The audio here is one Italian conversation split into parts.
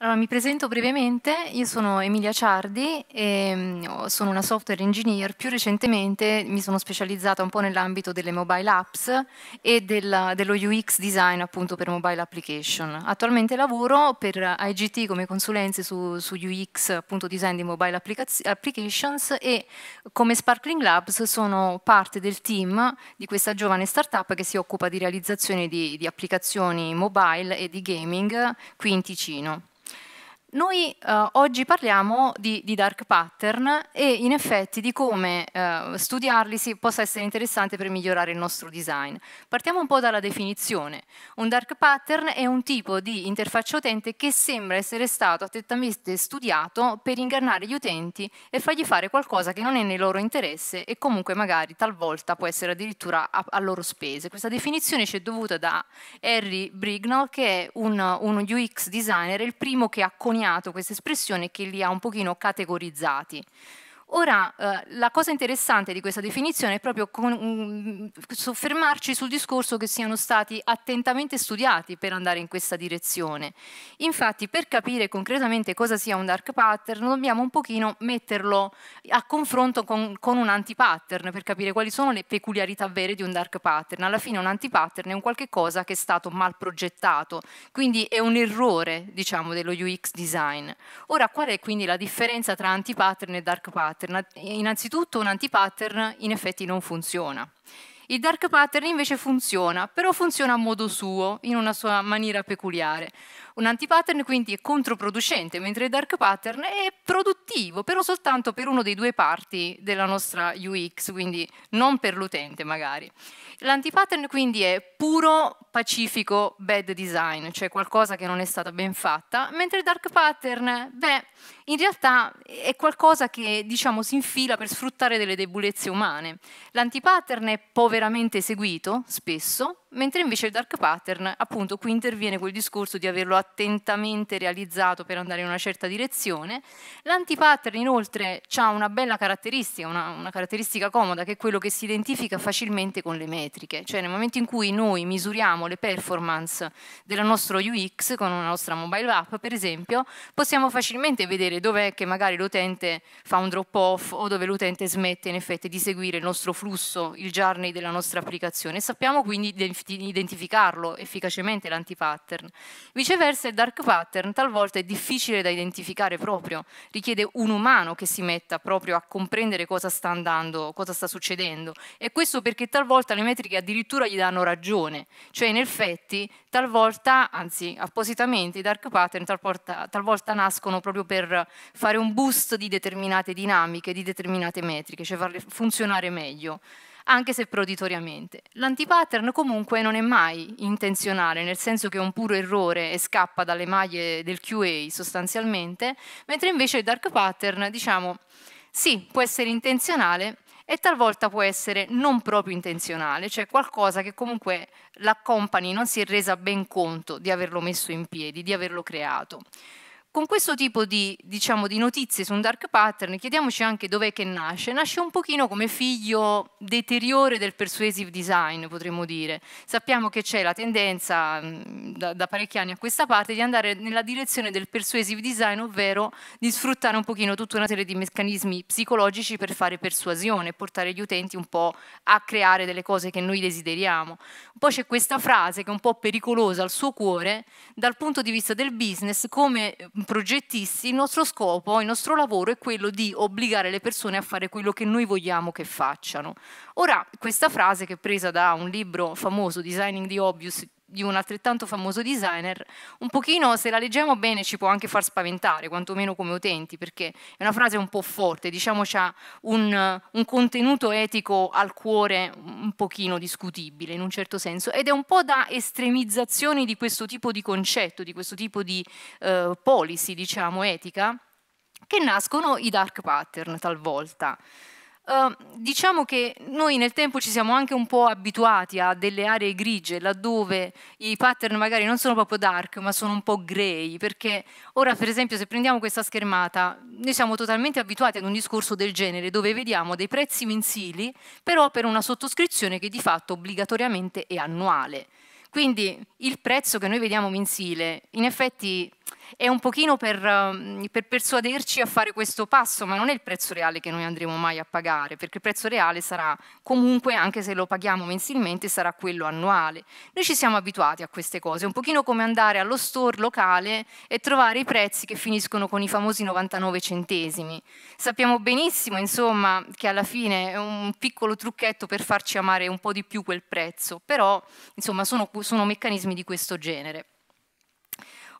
Allora, mi presento brevemente, io sono Emilia Ciardi, ehm, sono una software engineer, più recentemente mi sono specializzata un po' nell'ambito delle mobile apps e della, dello UX design appunto per mobile application. Attualmente lavoro per IGT come consulenze su, su UX, appunto design di mobile applications e come Sparkling Labs sono parte del team di questa giovane startup che si occupa di realizzazione di, di applicazioni mobile e di gaming qui in Ticino. Noi eh, oggi parliamo di, di, dark pattern e in effetti di come eh, studiarli si, possa essere interessante per migliorare il nostro design. Partiamo un po' dalla definizione. Un dark pattern è un tipo di interfaccia utente che sembra essere stato attentamente studiato per ingannare gli utenti e fargli fare qualcosa che non è nel loro interesse e comunque magari talvolta può essere addirittura a, a loro spese. Questa definizione ci è dovuta da Harry Brignall che è un, un UX designer, il primo che ha coniato coniato questa espressione che li ha un pochino categorizzati. Ora, eh, la cosa interessante di questa definizione è proprio con, um, soffermarci sul discorso che siano stati attentamente studiati per andare in questa direzione. Infatti, per capire concretamente cosa sia un dark pattern, dobbiamo un pochino metterlo a confronto con, con un anti-pattern, per capire quali sono le peculiarità vere di un dark pattern. Alla fine un anti-pattern è un qualche cosa che è stato mal progettato, quindi è un errore, diciamo, dello UX design. Ora, qual è quindi la differenza tra anti-pattern e dark pattern? pattern. Innanzitutto un anti-pattern in effetti non funziona. Il dark pattern invece funziona, però funziona a modo suo, in una sua maniera peculiare. Un antipattern quindi è controproducente, mentre il dark pattern è produttivo, però soltanto per uno dei due parti della nostra UX, quindi non per l'utente magari. L'antipattern quindi è puro, pacifico bad design, cioè qualcosa che non è stata ben fatta, mentre il dark pattern, beh, in realtà è qualcosa che diciamo si infila per sfruttare delle debolezze umane. L'antipattern è poveramente eseguito, spesso, mentre invece il dark pattern, appunto, qui interviene quel discorso di averlo attentamente realizzato per andare in una certa direzione. L'antipattern inoltre ha una bella caratteristica, una, una, caratteristica comoda, che è quello che si identifica facilmente con le metriche, cioè nel momento in cui noi misuriamo le performance del nostro UX con una nostra mobile app, per esempio, possiamo facilmente vedere dov'è che magari l'utente fa un drop off o dove l'utente smette in effetti di seguire il nostro flusso, il journey della nostra applicazione. Sappiamo quindi del identificarlo efficacemente l'antipattern. Viceversa il dark pattern talvolta è difficile da identificare proprio, richiede un umano che si metta proprio a comprendere cosa sta andando, cosa sta succedendo e questo perché talvolta le metriche addirittura gli danno ragione, cioè in effetti talvolta, anzi appositamente i dark pattern talvolta, talvolta nascono proprio per fare un boost di determinate dinamiche, di determinate metriche, cioè farle funzionare meglio anche se proditoriamente. L'antipattern comunque non è mai intenzionale, nel senso che è un puro errore e scappa dalle maglie del QA sostanzialmente, mentre invece il dark pattern, diciamo, sì, può essere intenzionale, e talvolta può essere non proprio intenzionale, cioè qualcosa che comunque la company non si è resa ben conto di averlo messo in piedi, di averlo creato con questo tipo di, diciamo, di notizie su un dark pattern chiediamoci anche dov'è che nasce. Nasce un pochino come figlio deteriore del persuasive design, potremmo dire. Sappiamo che c'è la tendenza mm, da, da parecchi anni a questa parte di andare nella direzione del persuasive design, ovvero di sfruttare un pochino tutta una serie di meccanismi psicologici per fare persuasione, portare gli utenti un po' a creare delle cose che noi desideriamo. Poi c'è questa frase che è un po' pericolosa al suo cuore dal punto di vista del business come mm, progettisti, il nostro scopo, il nostro lavoro è quello di obbligare le persone a fare quello che noi vogliamo che facciano. Ora, questa frase che è presa da un libro famoso, Designing the Obvious, di un altrettanto famoso designer, un pochino se la leggiamo bene ci può anche far spaventare, quantomeno come utenti, perché è una frase un po' forte, diciamo ha un, un, contenuto etico al cuore un pochino discutibile in un certo senso, ed è un po' da estremizzazioni di questo tipo di concetto, di questo tipo di eh, policy, diciamo, etica, che nascono i dark pattern talvolta. Ehm, diciamo che noi nel tempo ci siamo anche un po' abituati a delle aree grigie, laddove i pattern magari non sono proprio dark, ma sono un po' grey, perché ora per esempio se prendiamo questa schermata, noi siamo totalmente abituati ad un discorso del genere, dove vediamo dei prezzi mensili, però per una sottoscrizione che di fatto obbligatoriamente è annuale. Quindi il prezzo che noi vediamo mensile, in effetti è un pochino per, ehm, per, persuaderci a fare questo passo, ma non è il prezzo reale che noi andremo mai a pagare, perché il prezzo reale sarà comunque, anche se lo paghiamo mensilmente, sarà quello annuale. Noi ci siamo abituati a queste cose, è un pochino come andare allo store locale e trovare i prezzi che finiscono con i famosi 99 centesimi. Sappiamo benissimo, insomma, che alla fine è un piccolo trucchetto per farci amare un po' di più quel prezzo, però, insomma, sono, sono meccanismi di questo genere.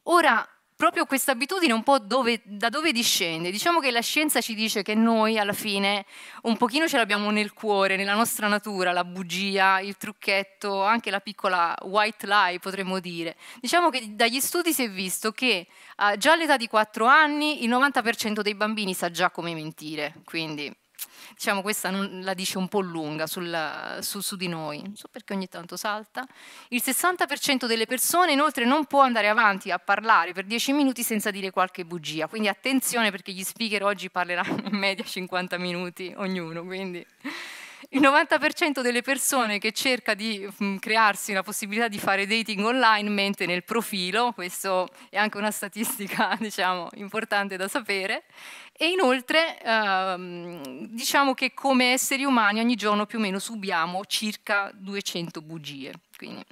Ora, proprio questa abitudine un po' dove, da dove discende? Diciamo che la scienza ci dice che noi alla fine un pochino ce l'abbiamo nel cuore, nella nostra natura, la bugia, il trucchetto, anche la piccola white lie potremmo dire. Diciamo che dagli studi si è visto che eh, già all'età di 4 anni il 90% dei bambini sa già come mentire, quindi diciamo questa non, la dice un po' lunga sulla, su, su, di noi, non so perché ogni tanto salta, il 60% delle persone inoltre non può andare avanti a parlare per 10 minuti senza dire qualche bugia, quindi attenzione perché gli speaker oggi parleranno in media 50 minuti ognuno, quindi il 90% delle persone che cerca di mh, mm, crearsi la possibilità di fare dating online mente nel profilo, questo è anche una statistica diciamo, importante da sapere, e inoltre ehm, diciamo che come esseri umani ogni giorno più o meno subiamo circa 200 bugie. Quindi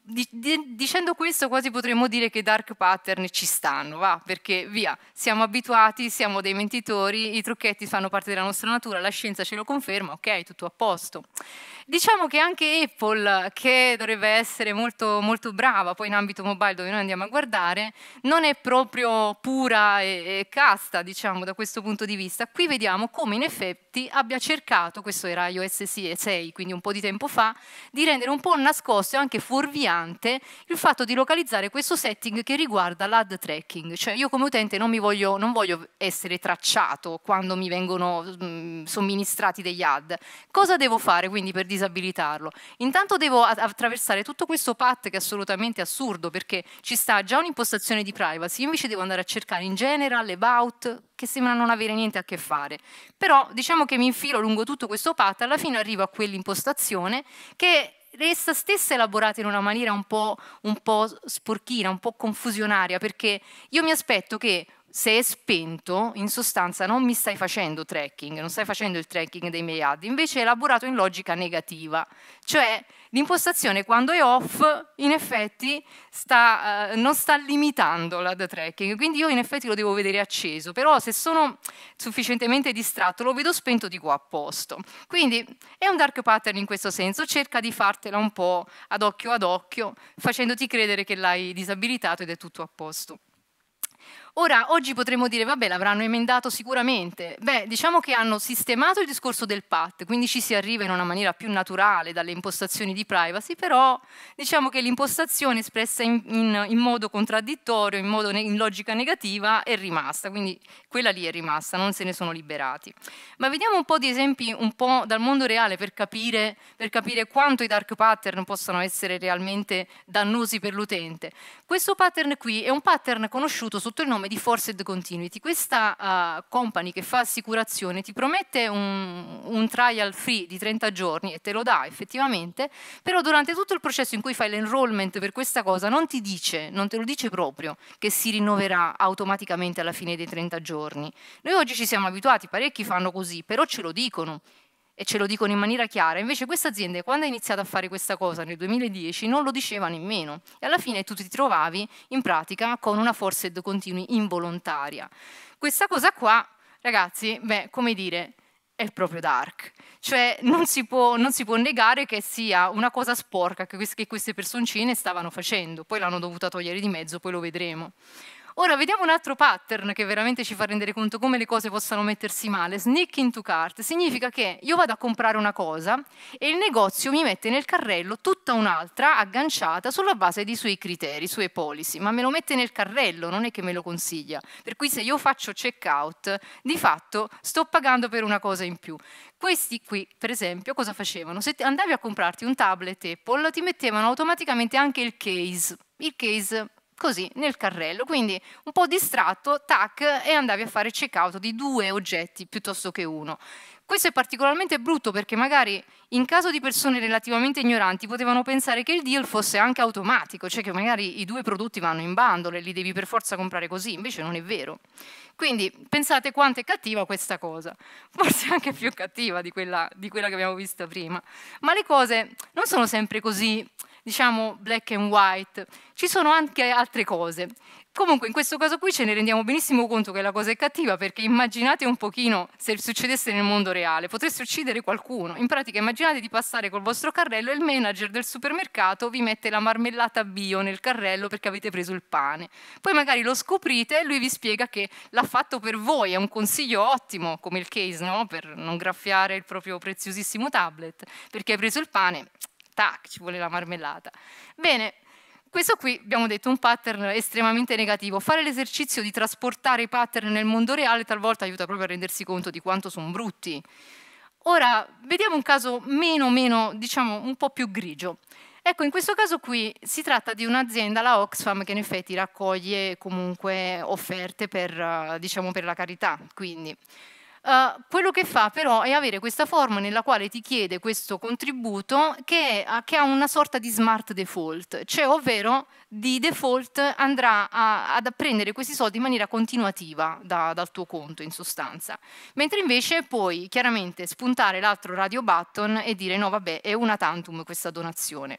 di, di, dicendo questo quasi potremmo dire che i dark pattern ci stanno, va? Perché via, siamo abituati, siamo dei mentitori, i trucchetti fanno parte della nostra natura, la scienza ce lo conferma, ok, tutto a posto. Diciamo che anche Apple, che dovrebbe essere molto, molto brava poi in ambito mobile dove noi andiamo a guardare, non è proprio pura e, e casta, diciamo, da questo punto di vista. Qui vediamo come in effetti abbia cercato, questo era iOS 6, quindi un po' di tempo fa, di rendere un po' nascosto e anche fuorviante il fatto di localizzare questo setting che riguarda l'ad tracking. Cioè io come utente non, voglio, non voglio essere tracciato quando mi vengono mh, mm, somministrati degli ad. Cosa devo fare quindi per disattivare? disabilitarlo. Intanto devo attraversare tutto questo path che è assolutamente assurdo perché ci sta già un'impostazione di privacy, invece devo andare a cercare in general, about, che sembra non avere niente a che fare. Però diciamo che mi infilo lungo tutto questo path, alla fine arrivo a quell'impostazione che resta stessa elaborata in una maniera un po', un po' sporchina, un po' confusionaria, perché io mi aspetto che se è spento, in sostanza non mi stai facendo tracking, non stai facendo il tracking dei miei ad, invece è elaborato in logica negativa, cioè l'impostazione quando è off in effetti sta, eh, non sta limitando l'ad tracking, quindi io in effetti lo devo vedere acceso, però se sono sufficientemente distratto lo vedo spento di qua a posto. Quindi è un dark pattern in questo senso, cerca di fartela un po' ad occhio ad occhio, facendoti credere che l'hai disabilitato ed è tutto a posto. Ora, oggi potremmo dire, vabbè, l'avranno emendato sicuramente. Beh, diciamo che hanno sistemato il discorso del PAT, quindi ci si arriva in una maniera più naturale dalle impostazioni di privacy, però diciamo che l'impostazione espressa in, in, in, modo contraddittorio, in, modo, in logica negativa, è rimasta, quindi quella lì è rimasta, non se ne sono liberati. Ma vediamo un po' di esempi un po' dal mondo reale per capire, per capire quanto i dark pattern possano essere realmente dannosi per l'utente. Questo pattern qui è un pattern conosciuto sotto il nome nome di Forced Continuity. Questa uh, company che fa assicurazione ti promette un, un, trial free di 30 giorni e te lo dà effettivamente, però durante tutto il processo in cui fai l'enrollment per questa cosa non ti dice, non te lo dice proprio, che si rinnoverà automaticamente alla fine dei 30 giorni. Noi oggi ci siamo abituati, parecchi fanno così, però ce lo dicono e ce lo dicono in maniera chiara. Invece questa azienda, quando ha iniziato a fare questa cosa nel 2010, non lo diceva nemmeno. E alla fine tu ti trovavi in pratica con una forced continui involontaria. Questa cosa qua, ragazzi, beh, come dire, è proprio dark. Cioè non si, può, non si può negare che sia una cosa sporca che queste personcine stavano facendo. Poi l'hanno dovuta togliere di mezzo, poi lo vedremo. Ora vediamo un altro pattern che veramente ci fa rendere conto come le cose possano mettersi male. Sneak into cart significa che io vado a comprare una cosa e il negozio mi mette nel carrello tutta un'altra agganciata sulla base dei suoi criteri, suoi policy, ma me lo mette nel carrello, non è che me lo consiglia. Per cui se io faccio checkout, di fatto sto pagando per una cosa in più. Questi qui, per esempio, cosa facevano? Se andavi a comprarti un tablet Apple, ti mettevano automaticamente anche il case. Il case così nel carrello. Quindi un po' distratto, tac, e andavi a fare check out di due oggetti piuttosto che uno. Questo è particolarmente brutto perché magari in caso di persone relativamente ignoranti potevano pensare che il deal fosse anche automatico, cioè che magari i due prodotti vanno in bandole e li devi per forza comprare così, invece non è vero. Quindi pensate quanto è cattiva questa cosa, forse anche più cattiva di quella, di quella che abbiamo visto prima. Ma le cose non sono sempre così diciamo, black and white. Ci sono anche altre cose. Comunque in questo caso qui ce ne rendiamo benissimo conto che la cosa è cattiva perché immaginate un pochino se succedesse nel mondo reale, potreste uccidere qualcuno. In pratica immaginate di passare col vostro carrello e il manager del supermercato vi mette la marmellata bio nel carrello perché avete preso il pane. Poi magari lo scoprite e lui vi spiega che l'ha fatto per voi, è un consiglio ottimo come il case no? per non graffiare il proprio preziosissimo tablet perché hai preso il pane tac, ci vuole la marmellata. Bene, questo qui abbiamo detto un pattern estremamente negativo. Fare l'esercizio di trasportare i pattern nel mondo reale talvolta aiuta proprio a rendersi conto di quanto sono brutti. Ora vediamo un caso meno, meno, diciamo un po' più grigio. Ecco, in questo caso qui si tratta di un'azienda, la Oxfam, che in effetti raccoglie comunque offerte per, diciamo, per la carità. Quindi. Uh, quello che fa però è avere questa forma nella quale ti chiede questo contributo che, è, eh, che ha una sorta di smart default, cioè ovvero di default andrà a, ad prendere questi soldi in maniera continuativa da, dal tuo conto in sostanza, mentre invece puoi chiaramente spuntare l'altro radio button e dire no vabbè è una tantum questa donazione.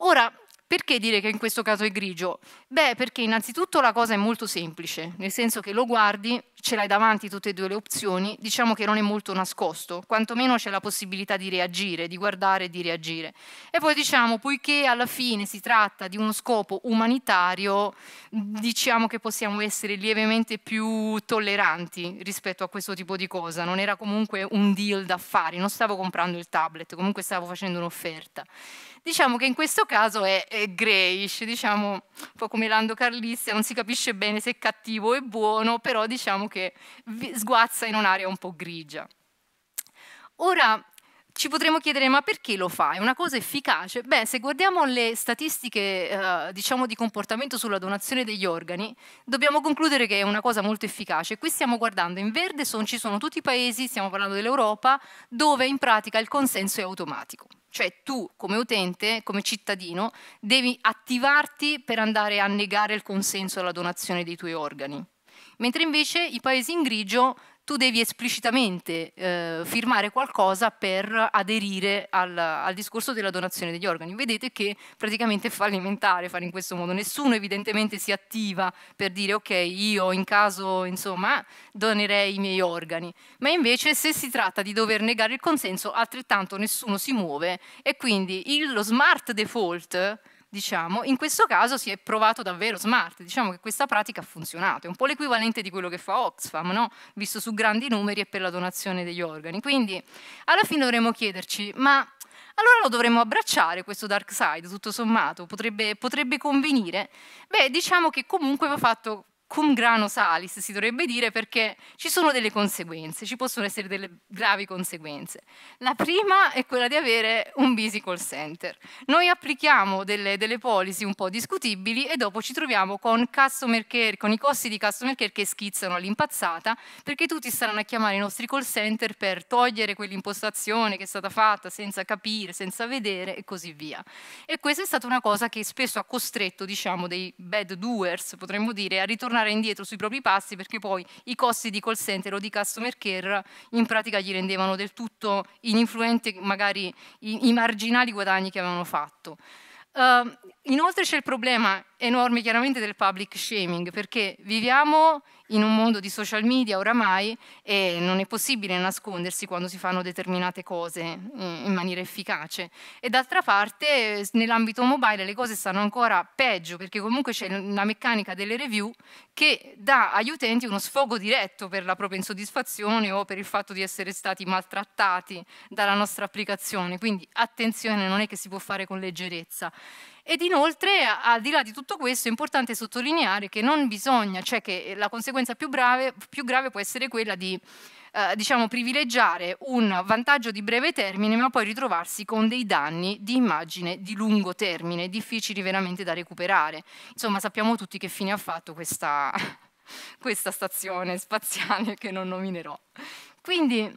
Ora, perché dire che in questo caso è grigio? Beh, perché innanzitutto la cosa è molto semplice, nel senso che lo guardi, ce l'hai davanti tutte e due le opzioni, diciamo che non è molto nascosto, quantomeno c'è la possibilità di reagire, di guardare e di reagire. E poi diciamo, poiché alla fine si tratta di uno scopo umanitario, diciamo che possiamo essere lievemente più tolleranti rispetto a questo tipo di cosa, non era comunque un deal d'affari, non stavo comprando il tablet, comunque stavo facendo un'offerta. Diciamo che in questo caso è, è grayish, diciamo un po' come Lando Carlissia, non si capisce bene se è cattivo o buono, però diciamo che sguazza in un'area un po' grigia. Ora, ci potremmo chiedere ma perché lo fa? È una cosa efficace? Beh, se guardiamo le statistiche eh, diciamo di comportamento sulla donazione degli organi, dobbiamo concludere che è una cosa molto efficace. Qui stiamo guardando in verde, son, ci sono tutti i paesi, stiamo parlando dell'Europa, dove in pratica il consenso è automatico. Cioè tu come utente, come cittadino, devi attivarti per andare a negare il consenso alla donazione dei tuoi organi mentre invece i paesi in grigio tu devi esplicitamente eh, firmare qualcosa per aderire al, al, discorso della donazione degli organi. Vedete che praticamente è fallimentare fare in questo modo, nessuno evidentemente si attiva per dire ok io in caso insomma donerei i miei organi, ma invece se si tratta di dover negare il consenso altrettanto nessuno si muove e quindi il, lo smart default diciamo, in questo caso si è provato davvero smart, diciamo che questa pratica ha funzionato, è un po' l'equivalente di quello che fa Oxfam, no? visto su grandi numeri e per la donazione degli organi. Quindi alla fine dovremmo chiederci, ma allora lo dovremmo abbracciare questo dark side, tutto sommato, potrebbe, potrebbe convenire? Beh, diciamo che comunque va fatto cum grano salis si dovrebbe dire perché ci sono delle conseguenze, ci possono essere delle gravi conseguenze. La prima è quella di avere un busy call center. Noi applichiamo delle, delle policy un po' discutibili e dopo ci troviamo con, care, con i costi di customer care che schizzano all'impazzata perché tutti staranno a chiamare i nostri call center per togliere quell'impostazione che è stata fatta senza capire, senza vedere e così via. E questa è stata una cosa che spesso ha costretto diciamo, dei bad doers, potremmo dire, a ritornare tornare indietro sui propri passi perché poi i costi di call center o di customer care in pratica gli rendevano del tutto ininfluente magari i, i marginali guadagni che avevano fatto. Uh, Inoltre c'è il problema enorme chiaramente del public shaming, perché viviamo in un mondo di social media oramai e non è possibile nascondersi quando si fanno determinate cose eh, in maniera efficace. E d'altra parte nell'ambito mobile le cose stanno ancora peggio, perché comunque c'è la meccanica delle review che dà agli utenti uno sfogo diretto per la propria insoddisfazione o per il fatto di essere stati maltrattati dalla nostra applicazione. Quindi attenzione, non è che si può fare con leggerezza. Ed inoltre, al di là di tutto questo, è importante sottolineare che non bisogna, cioè che eh, la conseguenza più grave, più grave può essere quella di eh, diciamo, privilegiare un vantaggio di breve termine, ma poi ritrovarsi con dei danni di immagine di lungo termine, difficili veramente da recuperare. Insomma, sappiamo tutti che fine ha fatto questa, questa stazione spaziale che non nominerò. Quindi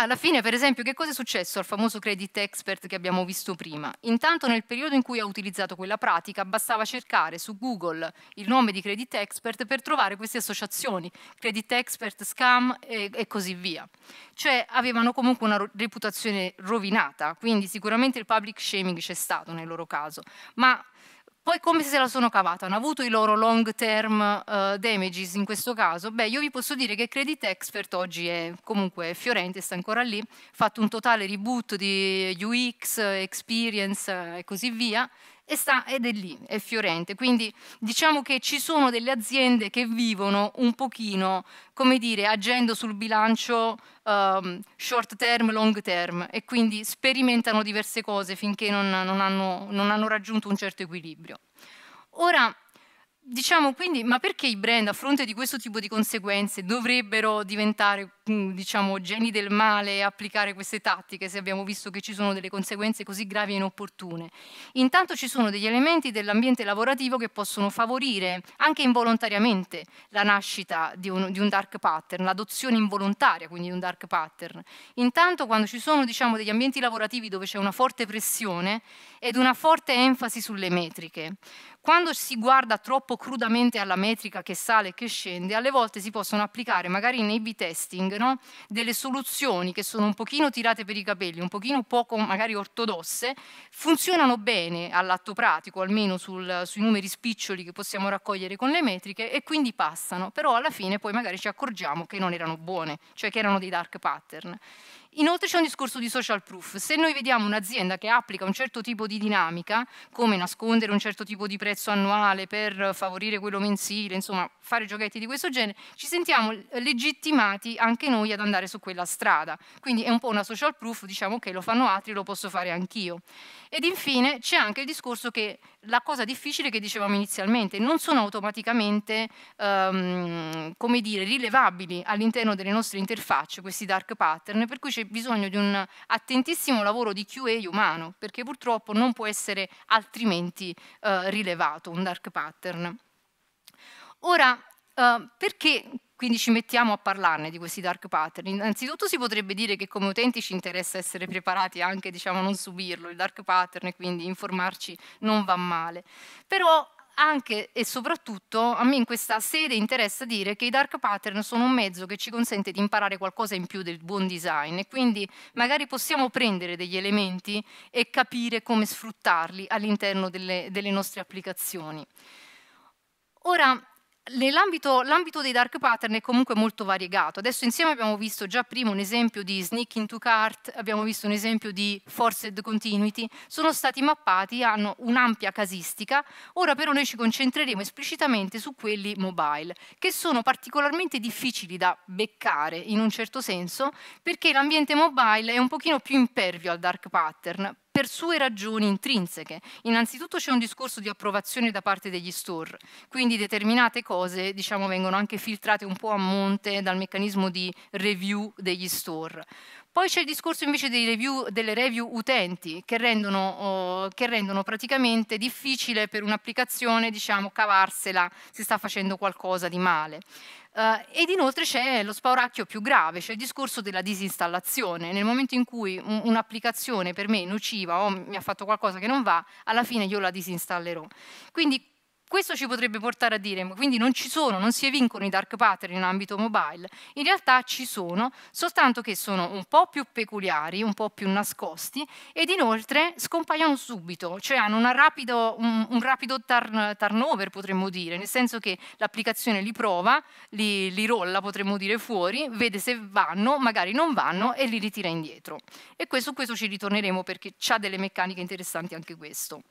alla fine, per esempio, che cosa è successo al famoso credit expert che abbiamo visto prima? Intanto nel periodo in cui ha utilizzato quella pratica bastava cercare su Google il nome di credit expert per trovare queste associazioni, credit expert, scam e, e così via. Cioè avevano comunque una reputazione rovinata, quindi sicuramente il public shaming c'è stato nel loro caso, ma poi come se la sono cavata? Hanno avuto i loro long term uh, damages in questo caso? Beh, io vi posso dire che Credit Expert oggi è comunque fiorente, sta ancora lì, ha fatto un totale reboot di UX, experience eh, e così via, e sta, ed è lì, è fiorente. Quindi diciamo che ci sono delle aziende che vivono un pochino, come dire, agendo sul bilancio um, short term, long term e quindi sperimentano diverse cose finché non, non, hanno, non hanno raggiunto un certo equilibrio. Ora, diciamo quindi, ma perché i brand a fronte di questo tipo di conseguenze dovrebbero diventare, mm, diciamo, geni del male e applicare queste tattiche se abbiamo visto che ci sono delle conseguenze così gravi e inopportune? Intanto ci sono degli elementi dell'ambiente lavorativo che possono favorire anche involontariamente la nascita di un, di un dark pattern, l'adozione involontaria quindi di un dark pattern. Intanto quando ci sono, diciamo, degli ambienti lavorativi dove c'è una forte pressione ed una forte enfasi sulle metriche, quando si guarda troppo crudamente alla metrica che sale e che scende, alle volte si possono applicare magari nei b-testing no? delle soluzioni che sono un pochino tirate per i capelli, un pochino poco magari ortodosse, funzionano bene all'atto pratico, almeno sul, sui numeri spiccioli che possiamo raccogliere con le metriche e quindi passano, però alla fine poi magari ci accorgiamo che non erano buone, cioè che erano dei dark pattern. Inoltre c'è un discorso di social proof. Se noi vediamo un'azienda che applica un certo tipo di dinamica, come nascondere un certo tipo di prezzo annuale per favorire quello mensile, insomma fare giochetti di questo genere, ci sentiamo legittimati anche noi ad andare su quella strada. Quindi è un po' una social proof, diciamo che lo fanno altri, lo posso fare anch'io. Ed infine c'è anche il discorso che la cosa difficile che dicevamo inizialmente, non sono automaticamente um, come dire, rilevabili all'interno delle nostre interfacce questi dark pattern, per cui c'è bisogno di un attentissimo lavoro di QA umano, perché purtroppo non può essere altrimenti eh, rilevato un dark pattern. Ora, eh, perché quindi ci mettiamo a parlarne di questi dark pattern. Innanzitutto si potrebbe dire che come utenti ci interessa essere preparati anche diciamo, a non subirlo, il dark pattern, e quindi informarci non va male. Però anche e soprattutto a me in questa sede interessa dire che i dark pattern sono un mezzo che ci consente di imparare qualcosa in più del buon design e quindi magari possiamo prendere degli elementi e capire come sfruttarli all'interno delle, delle nostre applicazioni. Ora, l'ambito dei dark pattern è comunque molto variegato. Adesso insieme abbiamo visto già prima un esempio di sneak into cart, abbiamo visto un esempio di forced continuity, sono stati mappati, hanno un'ampia casistica, ora però noi ci concentreremo esplicitamente su quelli mobile, che sono particolarmente difficili da beccare in un certo senso, perché l'ambiente mobile è un pochino più impervio al dark pattern, per sue ragioni intrinseche. Innanzitutto c'è un discorso di approvazione da parte degli store, quindi determinate cose diciamo, vengono anche filtrate un po' a monte dal meccanismo di review degli store. Poi c'è il discorso invece review, delle review utenti che rendono, oh, che rendono praticamente difficile per un'applicazione diciamo, cavarsela se sta facendo qualcosa di male. Uh, ed inoltre c'è lo spauracchio più grave, c'è il discorso della disinstallazione. Nel momento in cui un'applicazione per me è nociva o mi ha fatto qualcosa che non va, alla fine io la disinstallerò. Quindi questo ci potrebbe portare a dire, quindi non ci sono, non si evincono i dark pattern in ambito mobile, in realtà ci sono, soltanto che sono un po' più peculiari, un po' più nascosti ed inoltre scompaiono subito, cioè hanno rapido, un, un, rapido turn, turnover potremmo dire, nel senso che l'applicazione li prova, li, li rolla potremmo dire fuori, vede se vanno, magari non vanno e li ritira indietro. E su questo ci ritorneremo perché ha delle meccaniche interessanti anche questo.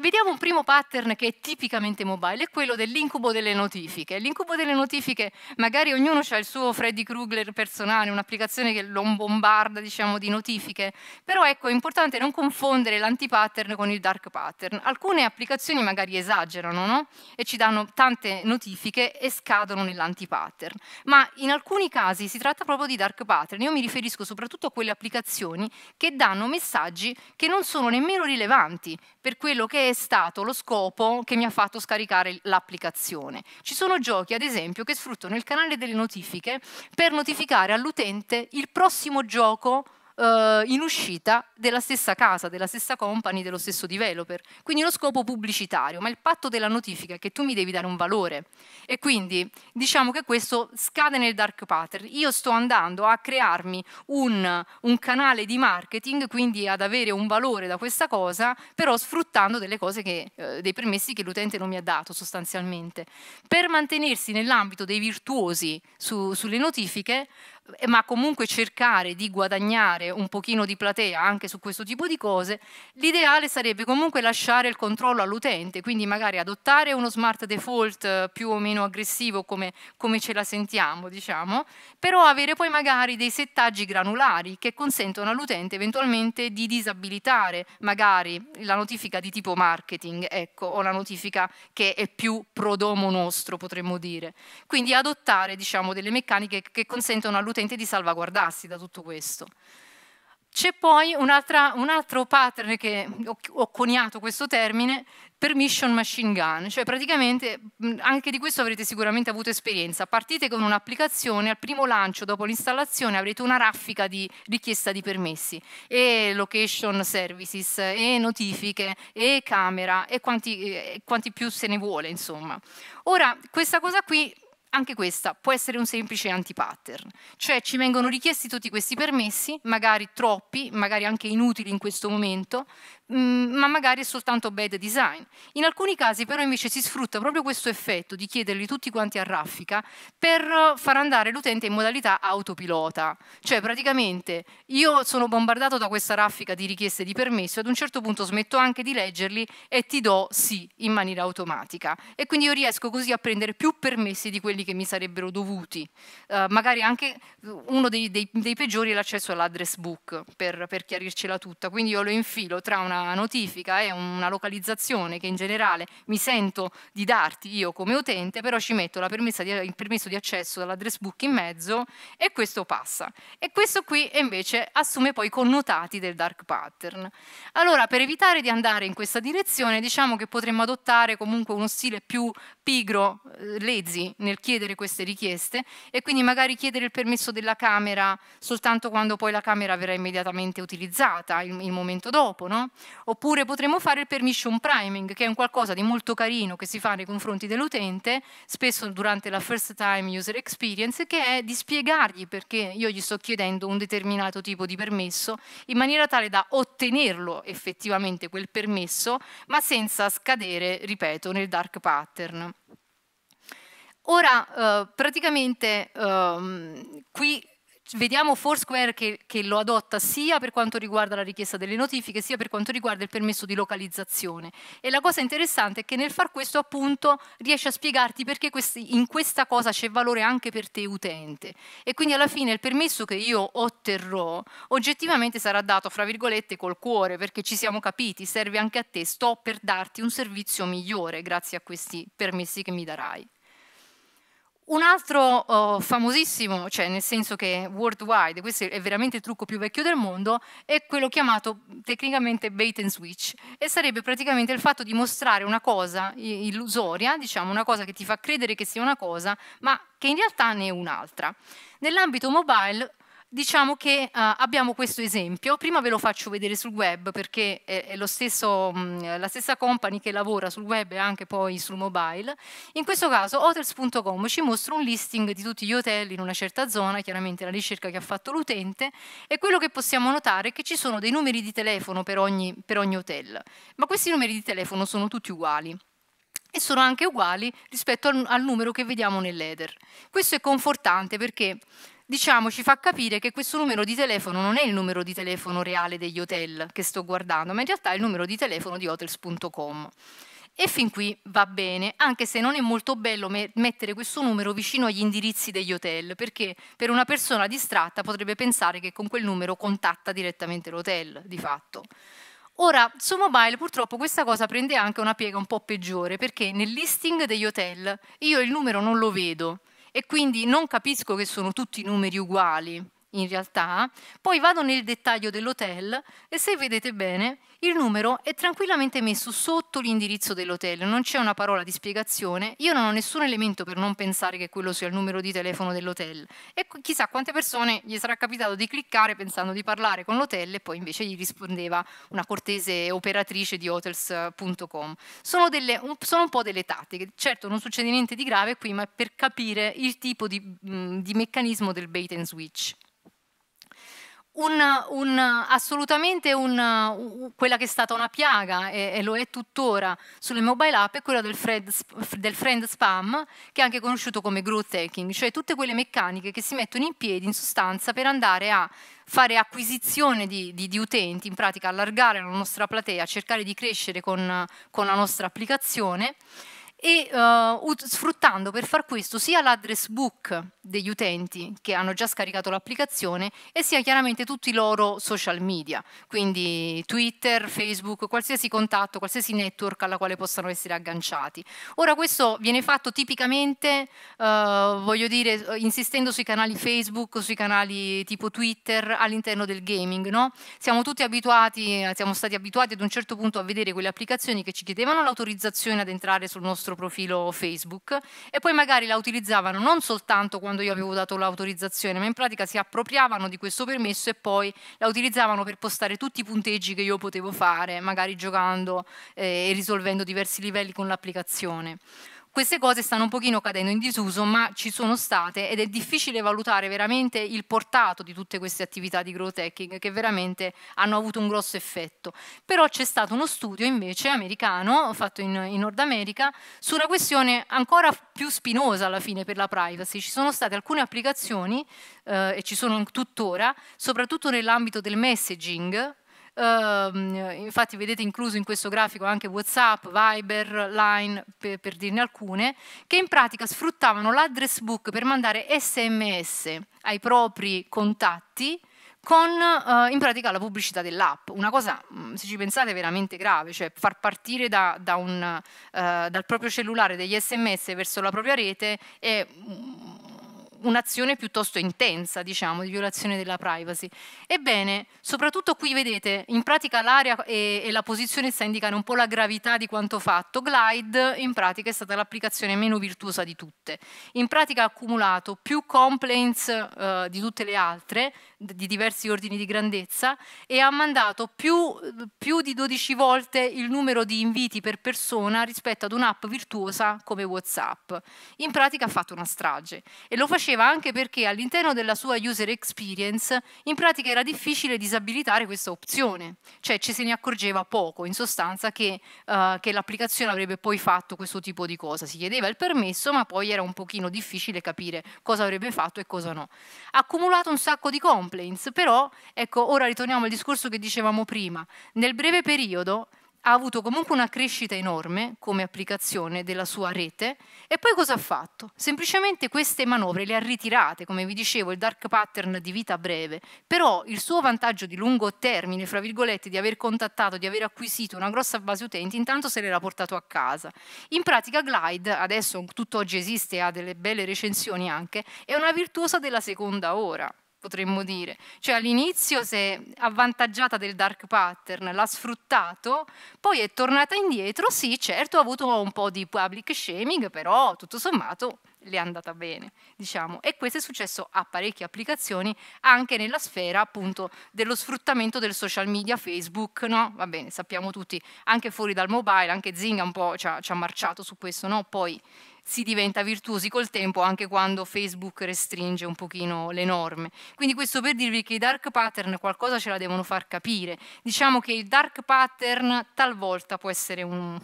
Vediamo un primo pattern che è tipicamente mobile, è quello dell'incubo delle notifiche. L'incubo delle notifiche, magari ognuno ha il suo Freddy Krueger personale, un'applicazione che lo bombarda diciamo, di notifiche, però ecco, è importante non confondere l'antipattern con il dark pattern. Alcune applicazioni magari esagerano no? e ci danno tante notifiche e scadono nell'antipattern, ma in alcuni casi si tratta proprio di dark pattern. Io mi riferisco soprattutto a quelle applicazioni che danno messaggi che non sono nemmeno rilevanti per quello che è è stato lo scopo che mi ha fatto scaricare l'applicazione. Ci sono giochi, ad esempio, che sfruttano il canale delle notifiche per notificare all'utente il prossimo gioco eh, in uscita della stessa casa, della stessa company, dello stesso developer. Quindi lo scopo pubblicitario, ma il patto della notifica è che tu mi devi dare un valore. E quindi diciamo che questo scade nel dark pattern. Io sto andando a crearmi un, un canale di marketing, quindi ad avere un valore da questa cosa, però sfruttando delle cose che, eh, dei permessi che l'utente non mi ha dato sostanzialmente. Per mantenersi nell'ambito dei virtuosi su, sulle notifiche, eh, ma comunque cercare di guadagnare un pochino di platea anche su questo tipo di cose, l'ideale sarebbe comunque lasciare il controllo all'utente, quindi magari adottare uno smart default eh, più o meno aggressivo come, come ce la sentiamo, diciamo, però avere poi magari dei settaggi granulari che consentono all'utente eventualmente di disabilitare magari la notifica di tipo marketing, ecco, o la notifica che è più prodomo nostro, potremmo dire. Quindi adottare, diciamo, delle meccaniche che consentono all'utente utente di salvaguardarsi da tutto questo. C'è poi un, altro pattern che ho, ho coniato questo termine, permission machine gun, cioè praticamente anche di questo avrete sicuramente avuto esperienza. Partite con un'applicazione, al primo lancio dopo l'installazione avrete una raffica di richiesta di permessi e location services e notifiche e camera e quanti, e quanti più se ne vuole insomma. Ora questa cosa qui anche questa può essere un semplice anti-pattern, cioè ci vengono richiesti tutti questi permessi, magari troppi, magari anche inutili in questo momento, Mm, ma magari è soltanto bad design. In alcuni casi però invece si sfrutta proprio questo effetto di chiederli tutti quanti a raffica per far andare l'utente in modalità autopilota, cioè praticamente io sono bombardato da questa raffica di richieste di permesso, ad un certo punto smetto anche di leggerli e ti do sì in maniera automatica e quindi io riesco così a prendere più permessi di quelli che mi sarebbero dovuti, uh, magari anche uno dei, dei, dei peggiori è l'accesso all'address book per, per chiarircela tutta, quindi io lo infilo tra una notifica è una localizzazione che in generale mi sento di darti io come utente, però ci metto di, il permesso di accesso dall'address book in mezzo e questo passa. E questo qui invece assume poi i connotati del dark pattern. Allora, per evitare di andare in questa direzione, diciamo che potremmo adottare comunque uno stile più pigro, eh, lazy, nel chiedere queste richieste e quindi magari chiedere il permesso della camera soltanto quando poi la camera verrà immediatamente utilizzata, il, il momento dopo, no? Oppure potremmo fare il permission priming, che è un qualcosa di molto carino che si fa nei confronti dell'utente, spesso durante la first time user experience, che è di spiegargli perché io gli sto chiedendo un determinato tipo di permesso, in maniera tale da ottenerlo effettivamente quel permesso, ma senza scadere, ripeto, nel dark pattern. Ora, eh, praticamente eh, qui vediamo Foursquare che, che, lo adotta sia per quanto riguarda la richiesta delle notifiche, sia per quanto riguarda il permesso di localizzazione. E la cosa interessante è che nel far questo appunto riesce a spiegarti perché questi, in questa cosa c'è valore anche per te utente. E quindi alla fine il permesso che io otterrò oggettivamente sarà dato, fra virgolette, col cuore, perché ci siamo capiti, serve anche a te, sto per darti un servizio migliore grazie a questi permessi che mi darai. Un altro oh, famosissimo, cioè nel senso che worldwide, questo è veramente il trucco più vecchio del mondo, è quello chiamato tecnicamente bait and switch e sarebbe praticamente il fatto di mostrare una cosa illusoria, diciamo una cosa che ti fa credere che sia una cosa, ma che in realtà ne è un'altra. Nell'ambito mobile diciamo che uh, abbiamo questo esempio, prima ve lo faccio vedere sul web perché è, è stesso, mh, mm, la stessa company che lavora sul web e anche poi sul mobile, in questo caso hotels.com ci mostra un listing di tutti gli hotel in una certa zona, chiaramente la ricerca che ha fatto l'utente e quello che possiamo notare è che ci sono dei numeri di telefono per ogni, per ogni hotel, ma questi numeri di telefono sono tutti uguali e sono anche uguali rispetto al, al numero che vediamo nell'header. Questo è confortante perché diciamo ci fa capire che questo numero di telefono non è il numero di telefono reale degli hotel che sto guardando, ma in realtà è il numero di telefono di hotels.com. E fin qui va bene, anche se non è molto bello mettere questo numero vicino agli indirizzi degli hotel, perché per una persona distratta potrebbe pensare che con quel numero contatta direttamente l'hotel, di fatto. Ora, su mobile purtroppo questa cosa prende anche una piega un po' peggiore, perché nel listing degli hotel io il numero non lo vedo, e quindi non capisco che sono tutti numeri uguali, in realtà, poi vado nel dettaglio dell'hotel e se vedete bene il numero è tranquillamente messo sotto l'indirizzo dell'hotel, non c'è una parola di spiegazione, io non ho nessun elemento per non pensare che quello sia il numero di telefono dell'hotel e chissà quante persone gli sarà capitato di cliccare pensando di parlare con l'hotel e poi invece gli rispondeva una cortese operatrice di hotels.com. Sono, sono, un po' delle tattiche, certo non succede niente di grave qui ma per capire il tipo di, di meccanismo del bait and switch un, un, assolutamente un, quella che è stata una piaga e, e, lo è tuttora sulle mobile app è quella del, friend, del friend spam che è anche conosciuto come growth hacking, cioè tutte quelle meccaniche che si mettono in piedi in sostanza per andare a fare acquisizione di, di, di utenti, in pratica allargare la nostra platea, cercare di crescere con, con la nostra applicazione e uh, sfruttando per far questo sia l'address book degli utenti che hanno già scaricato l'applicazione e sia chiaramente tutti i loro social media, quindi Twitter, Facebook, qualsiasi contatto, qualsiasi network alla quale possano essere agganciati. Ora questo viene fatto tipicamente, eh, voglio dire, insistendo sui canali Facebook, sui canali tipo Twitter all'interno del gaming. No? Siamo tutti abituati, eh, siamo stati abituati ad un certo punto a vedere quelle applicazioni che ci chiedevano l'autorizzazione ad entrare sul nostro profilo Facebook e poi magari la utilizzavano non soltanto quando quando io avevo dato l'autorizzazione, ma in pratica si appropriavano di questo permesso e poi la utilizzavano per postare tutti i punteggi che io potevo fare, magari giocando eh, e risolvendo diversi livelli con l'applicazione queste cose stanno un pochino cadendo in disuso, ma ci sono state ed è difficile valutare veramente il portato di tutte queste attività di growth hacking che veramente hanno avuto un grosso effetto. Però c'è stato uno studio invece americano fatto in, in Nord America sulla questione ancora più spinosa alla fine per la privacy. Ci sono state alcune applicazioni eh, e ci sono tuttora, soprattutto nell'ambito del messaging, Uh, infatti vedete incluso in questo grafico anche WhatsApp, Viber, Line, per, per dirne alcune, che in pratica sfruttavano l'address book per mandare sms ai propri contatti con uh, in pratica la pubblicità dell'app, una cosa mm, se ci pensate veramente grave, cioè far partire da, da un, uh, dal proprio cellulare degli sms verso la propria rete è mm, un'azione piuttosto intensa, diciamo, di violazione della privacy. Ebbene, soprattutto qui vedete, in pratica l'area e, e, la posizione sta a indicare un po' la gravità di quanto fatto. Glide in pratica è stata l'applicazione meno virtuosa di tutte. In pratica ha accumulato più complaints eh, di tutte le altre, di diversi ordini di grandezza, e ha mandato più, più di 12 volte il numero di inviti per persona rispetto ad un'app virtuosa come WhatsApp. In pratica ha fatto una strage e lo faceva piaceva anche perché all'interno della sua user experience in pratica era difficile disabilitare questa opzione, cioè ci se ne accorgeva poco in sostanza che, uh, che l'applicazione avrebbe poi fatto questo tipo di cosa, si chiedeva il permesso ma poi era un pochino difficile capire cosa avrebbe fatto e cosa no. Ha accumulato un sacco di complaints, però ecco ora ritorniamo al discorso che dicevamo prima, nel breve periodo ha avuto comunque una crescita enorme come applicazione della sua rete e poi cosa ha fatto? Semplicemente queste manovre le ha ritirate, come vi dicevo, il dark pattern di vita breve, però il suo vantaggio di lungo termine, fra virgolette, di aver contattato, di aver acquisito una grossa base utenti, intanto se l'era portato a casa. In pratica Glide, adesso tutt'oggi esiste e ha delle belle recensioni anche, è una virtuosa della seconda ora potremmo dire. Cioè all'inizio si è avvantaggiata del dark pattern, l'ha sfruttato, poi è tornata indietro, sì certo ha avuto un po' di public shaming, però tutto sommato le è andata bene, diciamo. E questo è successo a parecchie applicazioni, anche nella sfera appunto dello sfruttamento del social media, Facebook, no? Va bene, sappiamo tutti, anche fuori dal mobile, anche Zinga un po' ci ha, ci ha marciato su questo, no? Poi si diventa virtuosi col tempo anche quando Facebook restringe un pochino le norme. Quindi questo per dirvi che i dark pattern qualcosa ce la devono far capire. Diciamo che il dark pattern talvolta può essere un,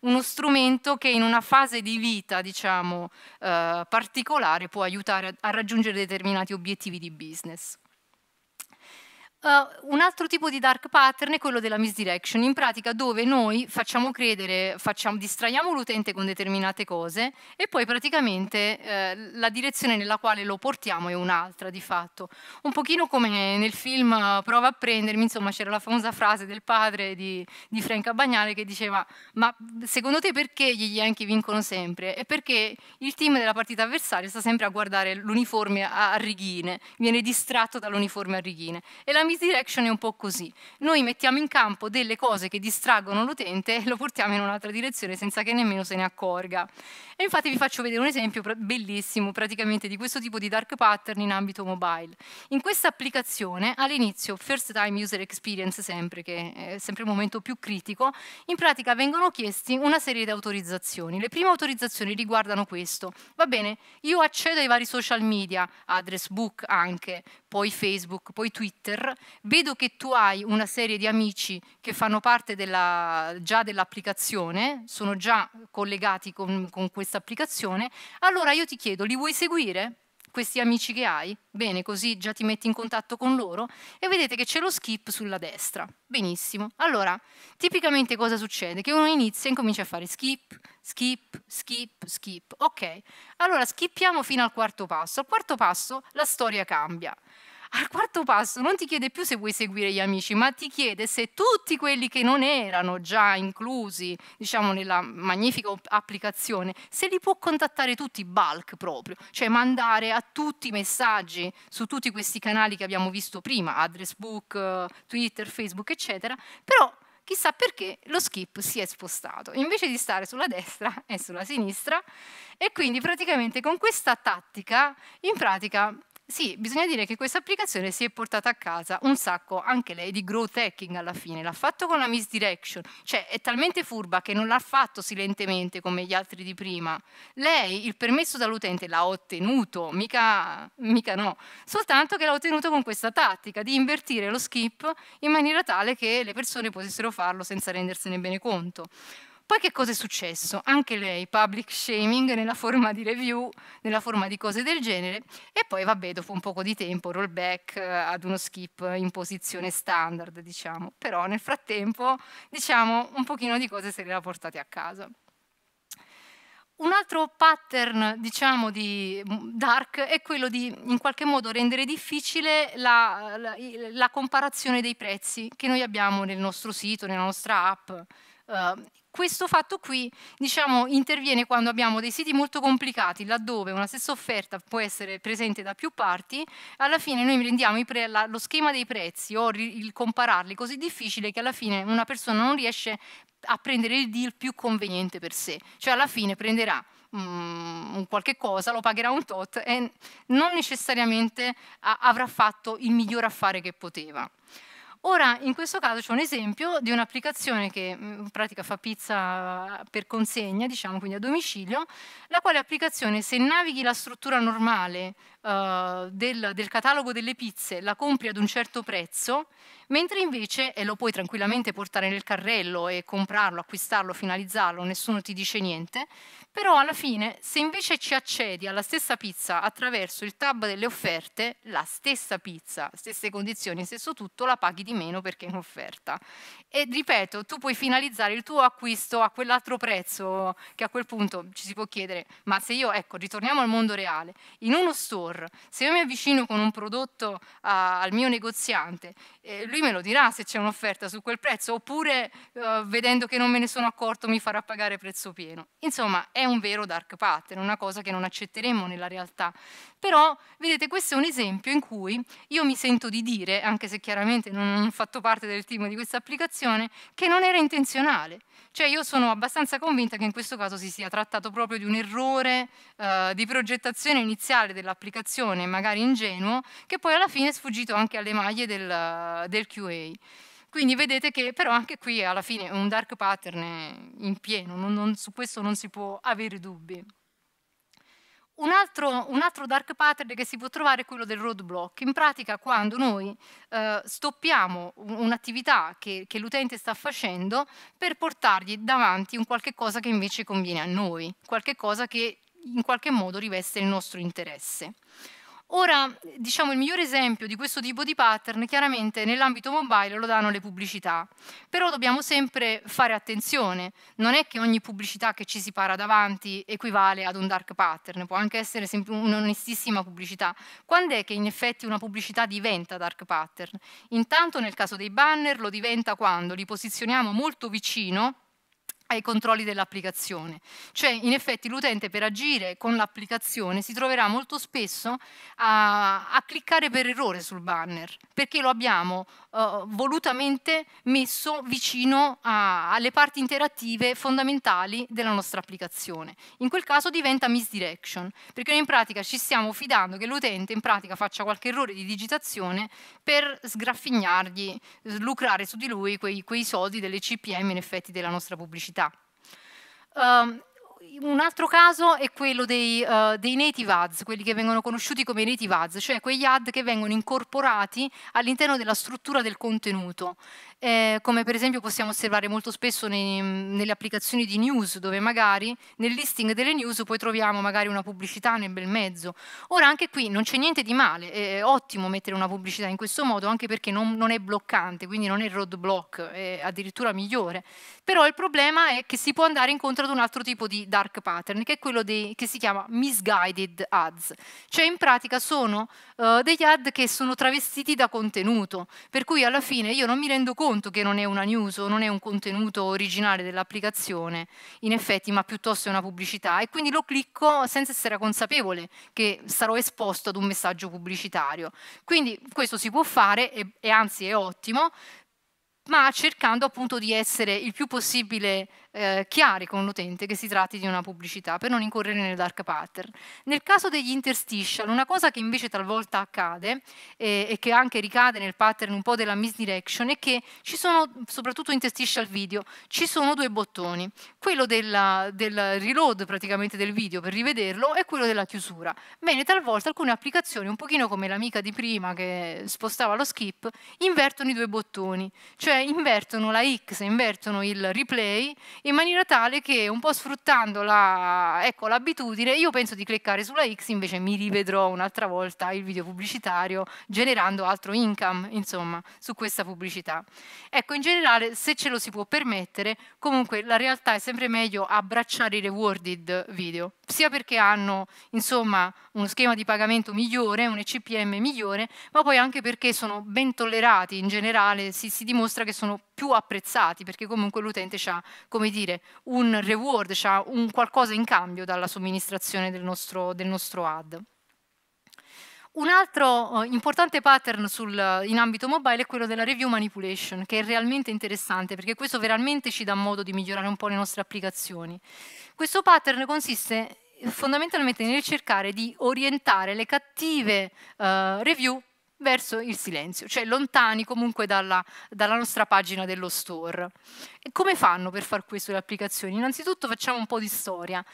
uno strumento che in una fase di vita diciamo, eh, particolare può aiutare a, a raggiungere determinati obiettivi di business. Uh, un altro tipo di dark pattern è quello della misdirection, in pratica dove noi facciamo credere, facciamo, distraiamo l'utente con determinate cose e poi praticamente uh, la direzione nella quale lo portiamo è un'altra di fatto. Un pochino come nel film eh, Prova a prendermi, insomma c'era la famosa frase del padre di, di Frank Abbagnale che diceva ma secondo te perché gli Yankee vincono sempre? È perché il team della partita avversaria sta sempre a guardare l'uniforme a, a righine, viene distratto dall'uniforme a righine. E la misdirection è un po' così. Noi mettiamo in campo delle cose che distraggono l'utente e lo portiamo in un'altra direzione senza che nemmeno se ne accorga. E infatti vi faccio vedere un esempio bellissimo praticamente di questo tipo di dark pattern in ambito mobile. In questa applicazione all'inizio, first time user experience sempre, che è sempre il momento più critico, in pratica vengono chiesti una serie di autorizzazioni. Le prime autorizzazioni riguardano questo. Va bene, io accedo ai vari social media, address book anche, poi Facebook, poi Twitter, vedo che tu hai una serie di amici che fanno parte della, già dell'applicazione, sono già collegati con, con questa applicazione, allora io ti chiedo, li vuoi seguire? questi amici che hai? Bene, così già ti metti in contatto con loro e vedete che c'è lo skip sulla destra. Benissimo. Allora, tipicamente cosa succede? Che uno inizia e incomincia a fare skip, skip, skip, skip. Ok, allora skippiamo fino al quarto passo. Al quarto passo la storia cambia. Al quarto passo non ti chiede più se vuoi seguire gli amici, ma ti chiede se tutti quelli che non erano già inclusi, diciamo, nella magnifica applicazione, se li può contattare tutti bulk proprio, cioè mandare a tutti i messaggi su tutti questi canali che abbiamo visto prima, address book, Twitter, Facebook, eccetera, però chissà perché lo skip si è spostato, invece di stare sulla destra è sulla sinistra e quindi praticamente con questa tattica in pratica sì, bisogna dire che questa applicazione si è portata a casa un sacco anche lei di growth hacking alla fine, l'ha fatto con la misdirection, cioè è talmente furba che non l'ha fatto silentemente come gli altri di prima. Lei il permesso dall'utente l'ha ottenuto, mica, mica no, soltanto che l'ha ottenuto con questa tattica di invertire lo skip in maniera tale che le persone potessero farlo senza rendersene bene conto. Poi che cosa è successo? Anche lei, public shaming nella forma di review, nella forma di cose del genere, e poi vabbè, dopo un poco di tempo, rollback eh, ad uno skip in posizione standard, diciamo. Però nel frattempo, diciamo, un pochino di cose se le ha portate a casa. Un altro pattern, diciamo, di mm, dark è quello di in qualche modo rendere difficile la, la, la comparazione dei prezzi che noi abbiamo nel nostro sito, nella nostra app. Uh, questo fatto qui diciamo, interviene quando abbiamo dei siti molto complicati, laddove una stessa offerta può essere presente da più parti, alla fine noi rendiamo la, lo schema dei prezzi o il compararli così difficile che alla fine una persona non riesce a prendere il deal più conveniente per sé, cioè alla fine prenderà mm, un qualche cosa, lo pagherà un tot e non necessariamente avrà fatto il miglior affare che poteva. Ora, in questo caso c'è un esempio di un'applicazione che mm, in pratica fa pizza eh, per consegna, diciamo quindi a domicilio, la quale applicazione se navighi la struttura normale eh, del, del, catalogo delle pizze la compri ad un certo prezzo, mentre invece eh, lo puoi tranquillamente portare nel carrello e comprarlo, acquistarlo, finalizzarlo, nessuno ti dice niente, però alla fine se invece ci accedi alla stessa pizza attraverso il tab delle offerte, la stessa pizza, stesse condizioni, stesso tutto, la paghi di meno perché è in offerta. E ripeto, tu puoi finalizzare il tuo acquisto a quell'altro prezzo che a quel punto ci si può chiedere, ma se io, ecco, ritorniamo al mondo reale, in uno store store, se io mi avvicino con un prodotto a, al mio negoziante, eh, lui me lo dirà se c'è un'offerta su quel prezzo, oppure eh, vedendo che non me ne sono accorto mi farà pagare prezzo pieno. Insomma, è un vero dark pattern, una cosa che non accetteremo nella realtà però, vedete, questo è un esempio in cui io mi sento di dire, anche se chiaramente non ho fatto parte del team di questa applicazione, che non era intenzionale. Cioè io sono abbastanza convinta che in questo caso si sia trattato proprio di un errore eh, di progettazione iniziale dell'applicazione, magari ingenuo, che poi alla fine è sfuggito anche alle maglie del, del QA. Quindi vedete che però anche qui alla fine è un dark pattern in pieno, non, non, su questo non si può avere dubbi. Un altro, un altro, dark pattern che si può trovare è quello del roadblock. In pratica, quando noi eh, stoppiamo un'attività che, che l'utente sta facendo per portargli davanti un qualche cosa che invece conviene a noi, qualche cosa che in qualche modo riveste il nostro interesse. Ora, diciamo, il miglior esempio di questo tipo di pattern chiaramente nell'ambito mobile lo danno le pubblicità, però dobbiamo sempre fare attenzione, non è che ogni pubblicità che ci si para davanti equivale ad un dark pattern, può anche essere un'onestissima pubblicità. Quando è che in effetti una pubblicità diventa dark pattern? Intanto nel caso dei banner lo diventa quando li posizioniamo molto vicino ai controlli dell'applicazione. Cioè, in effetti, l'utente per agire con l'applicazione si troverà molto spesso a, a, cliccare per errore sul banner, perché lo abbiamo uh, volutamente messo vicino a, alle parti interattive fondamentali della nostra applicazione. In quel caso diventa misdirection, perché noi in pratica ci stiamo fidando che l'utente in pratica faccia qualche errore di digitazione per sgraffignargli, lucrare su di lui quei, quei soldi delle CPM in effetti della nostra pubblicità comunità. Um, ehm, un altro caso è quello dei, uh, dei, native ads, quelli che vengono conosciuti come native ads, cioè quegli ad che vengono incorporati all'interno della struttura del contenuto eh, come per esempio possiamo osservare molto spesso nei, nelle applicazioni di news, dove magari nel listing delle news poi troviamo magari una pubblicità nel bel mezzo. Ora anche qui non c'è niente di male, è ottimo mettere una pubblicità in questo modo, anche perché non, non è bloccante, quindi non è roadblock, è addirittura migliore. Però il problema è che si può andare incontro ad un altro tipo di dark pattern, che è quello dei, che si chiama misguided ads. Cioè in pratica sono uh, degli ad che sono travestiti da contenuto, per cui alla fine io non mi rendo conto conto che non è una news o non è un contenuto originale dell'applicazione, in effetti, ma piuttosto è una pubblicità e quindi lo clicco senza essere consapevole che sarò esposto ad un messaggio pubblicitario. Quindi questo si può fare e, e anzi è ottimo, ma cercando appunto di essere il più possibile eh, chiari con l'utente che si tratti di una pubblicità per non incorrere nel dark pattern. Nel caso degli interstitial, una cosa che invece talvolta accade eh, e che anche ricade nel pattern un po' della misdirection è che ci sono, soprattutto interstitial video, ci sono due bottoni, quello della, del reload praticamente del video per rivederlo e quello della chiusura. Bene, talvolta alcune applicazioni, un pochino come l'amica di prima che spostava lo skip, invertono i due bottoni, cioè invertono la X, invertono il replay in maniera tale che un po' sfruttando l'abitudine la, ecco, io penso di cliccare sulla X, invece mi rivedrò un'altra volta il video pubblicitario generando altro income, insomma, su questa pubblicità. Ecco, in generale, se ce lo si può permettere, comunque la realtà è sempre meglio abbracciare i rewarded video, sia perché hanno, insomma, uno schema di pagamento migliore, un ECPM migliore, ma poi anche perché sono ben tollerati in generale, si, si dimostra che sono più apprezzati perché comunque l'utente ha come dire, un reward, ha un qualcosa in cambio dalla somministrazione del nostro, del nostro ad. Un altro eh, importante pattern sul, in ambito mobile è quello della review manipulation, che è realmente interessante perché questo veramente ci dà modo di migliorare un po' le nostre applicazioni. Questo pattern consiste eh, fondamentalmente nel cercare di orientare le cattive eh, review verso il silenzio, cioè lontani comunque dalla, dalla nostra pagina dello store. E come fanno per far questo le applicazioni? Innanzitutto facciamo un po' di storia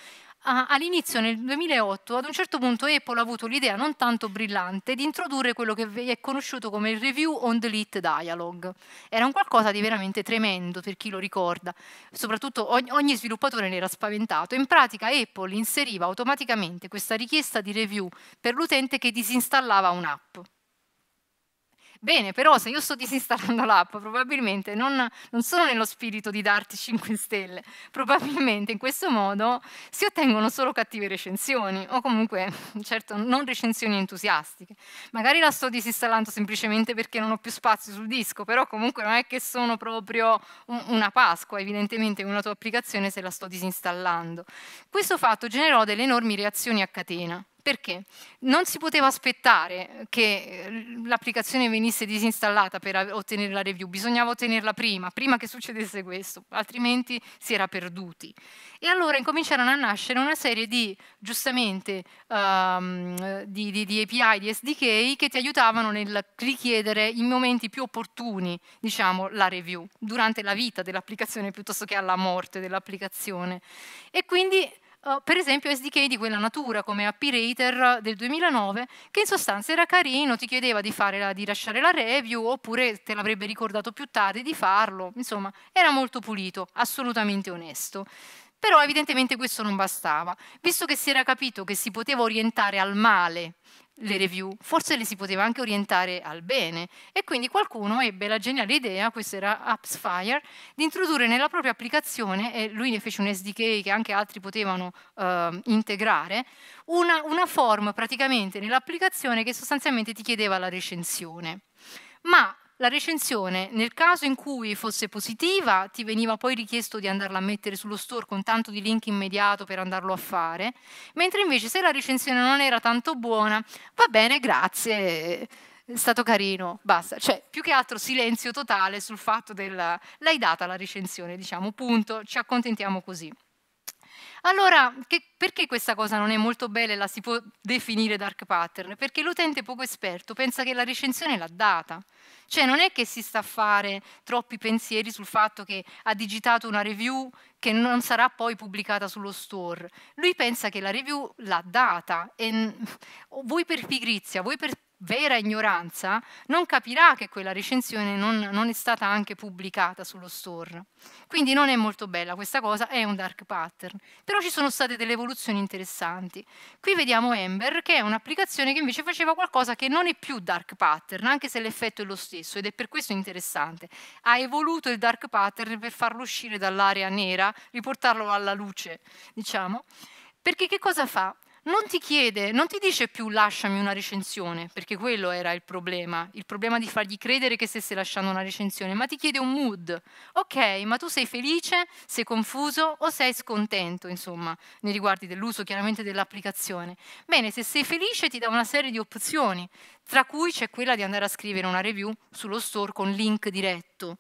all'inizio nel 2008 ad un certo punto Apple ha avuto l'idea non tanto brillante di introdurre quello che è conosciuto come il Review on Delete Dialog. Era un qualcosa di veramente tremendo per chi lo ricorda, soprattutto ogni, sviluppatore ne era spaventato. In pratica Apple inseriva automaticamente questa richiesta di review per l'utente che disinstallava un'app. Bene, però se io sto disinstallando l'app, probabilmente non, non, sono nello spirito di darti 5 stelle, probabilmente in questo modo si ottengono solo cattive recensioni o comunque, certo, non recensioni entusiastiche. Magari la sto disinstallando semplicemente perché non ho più spazio sul disco, però comunque non è che sono proprio un, una Pasqua, evidentemente con la tua applicazione se la sto disinstallando. Questo fatto generò delle enormi reazioni a catena. Perché? Non si poteva aspettare che eh, l'applicazione venisse disinstallata per ottenere la review, bisognava ottenerla prima, prima che succedesse questo, altrimenti si era perduti. E allora incominciarono a nascere una serie di, giustamente, um, di, di, di, API, di SDK che ti aiutavano nel richiedere in momenti più opportuni, diciamo, la review, durante la vita dell'applicazione piuttosto che alla morte dell'applicazione. E quindi eh, per esempio SDK di quella natura come Happy Rater del 2009 che in sostanza era carino, ti chiedeva di, la, di lasciare la review oppure te l'avrebbe ricordato più tardi di farlo, insomma era molto pulito, assolutamente onesto. Però evidentemente questo non bastava, visto che si era capito che si poteva orientare al male le review, forse le si poteva anche orientare al bene e quindi qualcuno ebbe la geniale idea, questo era AppsFire, di introdurre nella propria applicazione, e lui ne fece un SDK che anche altri potevano eh, integrare, una, una form praticamente nell'applicazione che sostanzialmente ti chiedeva la recensione. Ma la recensione, nel caso in cui fosse positiva, ti veniva poi richiesto di andarla a mettere sullo store con tanto di link immediato per andarlo a fare, mentre invece se la recensione non era tanto buona, va bene, grazie, è stato carino, basta. Cioè, più che altro silenzio totale sul fatto del l'hai data la recensione, diciamo, punto, ci accontentiamo così. Allora, che, perché questa cosa non è molto bella e la si può definire dark pattern? Perché l'utente poco esperto pensa che la recensione l'ha data. Cioè non è che si sta a fare troppi pensieri sul fatto che ha digitato una review che non sarà poi pubblicata sullo store. Lui pensa che la review l'ha data e voi per pigrizia, voi per vera ignoranza, non capirà che quella recensione non, non, è stata anche pubblicata sullo store. Quindi non è molto bella questa cosa, è un dark pattern. Però ci sono state delle evoluzioni interessanti. Qui vediamo Ember, che è un'applicazione che invece faceva qualcosa che non è più dark pattern, anche se l'effetto è lo stesso, ed è per questo interessante. Ha evoluto il dark pattern per farlo uscire dall'area nera, riportarlo alla luce, diciamo. Perché che cosa fa? non ti chiede, non ti dice più lasciami una recensione, perché quello era il problema, il problema di fargli credere che stesse lasciando una recensione, ma ti chiede un mood. Ok, ma tu sei felice, sei confuso o sei scontento, insomma, nei riguardi dell'uso chiaramente dell'applicazione. Bene, se sei felice ti dà una serie di opzioni, tra cui c'è quella di andare a scrivere una review sullo store con link diretto.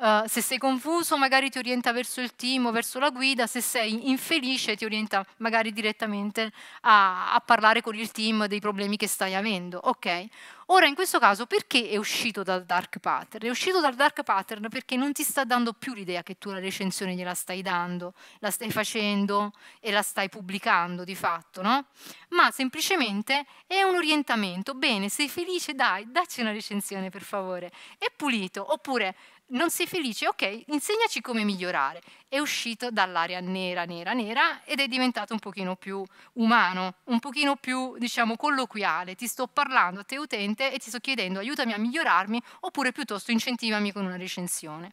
Eh, se sei confuso magari ti orienta verso il team o verso la guida, se sei infelice ti orienta magari direttamente a, a parlare con il team dei problemi che stai avendo. Ok? Ora in questo caso perché è uscito dal dark pattern? È uscito dal dark pattern perché non ti sta dando più l'idea che tu la recensione gliela stai dando, la stai facendo e la stai pubblicando di fatto, no? Ma semplicemente è un orientamento. Bene, sei felice? Dai, dacci una recensione per favore. È pulito. Oppure non sei felice, ok, insegnaci come migliorare. È uscito dall'area nera, nera, nera ed è diventato un pochino più umano, un pochino più, diciamo, colloquiale. Ti sto parlando a te utente e ti sto chiedendo aiutami a migliorarmi oppure piuttosto incentivami con una recensione.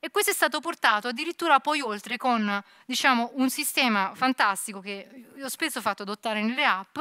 E questo è stato portato addirittura poi oltre con diciamo, un sistema fantastico che ho spesso fatto adottare nelle app,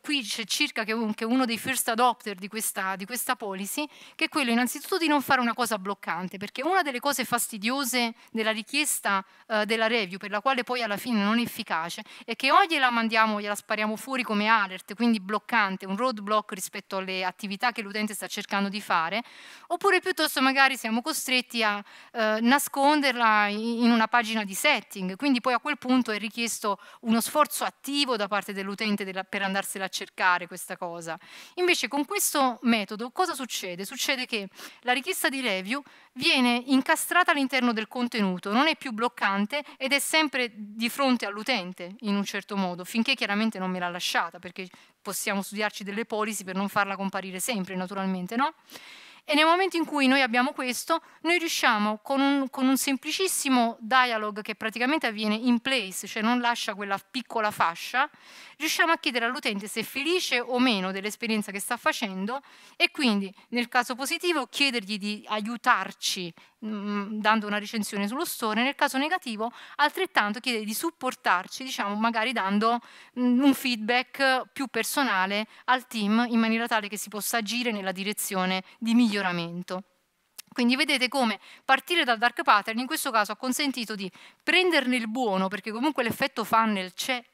qui c'è circa che uno dei first adopter di questa, di questa policy, che è quello innanzitutto di non fare una cosa bloccante, perché una delle cose fastidiose della richiesta eh, della review, per la quale poi alla fine non è efficace, è che o gliela mandiamo, gliela spariamo fuori come alert, quindi bloccante, un roadblock rispetto alle attività che l'utente sta cercando di fare, oppure piuttosto magari siamo costretti a eh, nasconderla in una pagina di setting, quindi poi a quel punto è richiesto uno sforzo attivo da parte dell'utente per andare andarsela a cercare questa cosa. Invece con questo metodo cosa succede? Succede che la richiesta di review viene incastrata all'interno del contenuto, non è più bloccante ed è sempre di fronte all'utente in un certo modo, finché chiaramente non me l'ha lasciata, perché possiamo studiarci delle policy per non farla comparire sempre naturalmente, no? E nel momento in cui noi abbiamo questo, noi riusciamo con un, con un, semplicissimo dialog che praticamente avviene in place, cioè non lascia quella piccola fascia, riusciamo a chiedere all'utente se è felice o meno dell'esperienza che sta facendo e quindi nel caso positivo chiedergli di aiutarci mh, mm, dando una recensione sullo store, nel caso negativo altrettanto chiedere di supportarci, diciamo magari dando mh, mm, un feedback più personale al team in maniera tale che si possa agire nella direzione di miglioramento. Quindi vedete come partire dal dark pattern in questo caso ha consentito di prenderne il buono, perché comunque l'effetto funnel c'è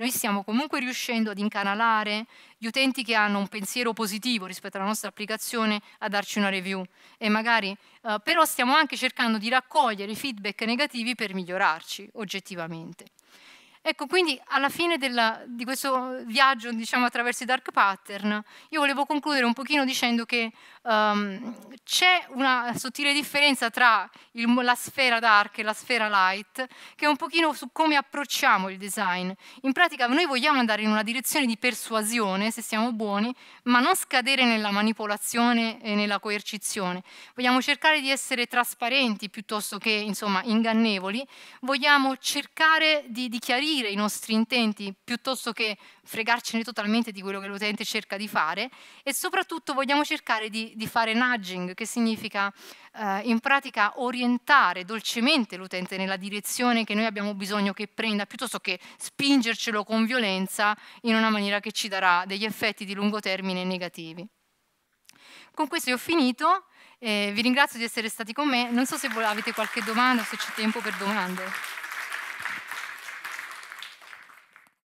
noi stiamo comunque riuscendo ad incanalare gli utenti che hanno un pensiero positivo rispetto alla nostra applicazione a darci una review e magari eh, però stiamo anche cercando di raccogliere i feedback negativi per migliorarci oggettivamente. Ecco, quindi alla fine della, di questo viaggio diciamo, attraverso i dark pattern, io volevo concludere un pochino dicendo che um, c'è una sottile differenza tra il, la sfera dark e la sfera light, che è un pochino su come approcciamo il design. In pratica noi vogliamo andare in una direzione di persuasione, se siamo buoni, ma non scadere nella manipolazione e nella coercizione. Vogliamo cercare di essere trasparenti piuttosto che insomma, ingannevoli, vogliamo cercare di, di chiarire chiarire i nostri intenti piuttosto che fregarcene totalmente di quello che l'utente cerca di fare e soprattutto vogliamo cercare di, di fare nudging, che significa eh, in pratica orientare dolcemente l'utente nella direzione che noi abbiamo bisogno che prenda, piuttosto che spingercelo con violenza in una maniera che ci darà degli effetti di lungo termine negativi. Con questo io ho finito. Eh, vi ringrazio di essere stati con me, non so se avete qualche domanda o se c'è tempo per domande.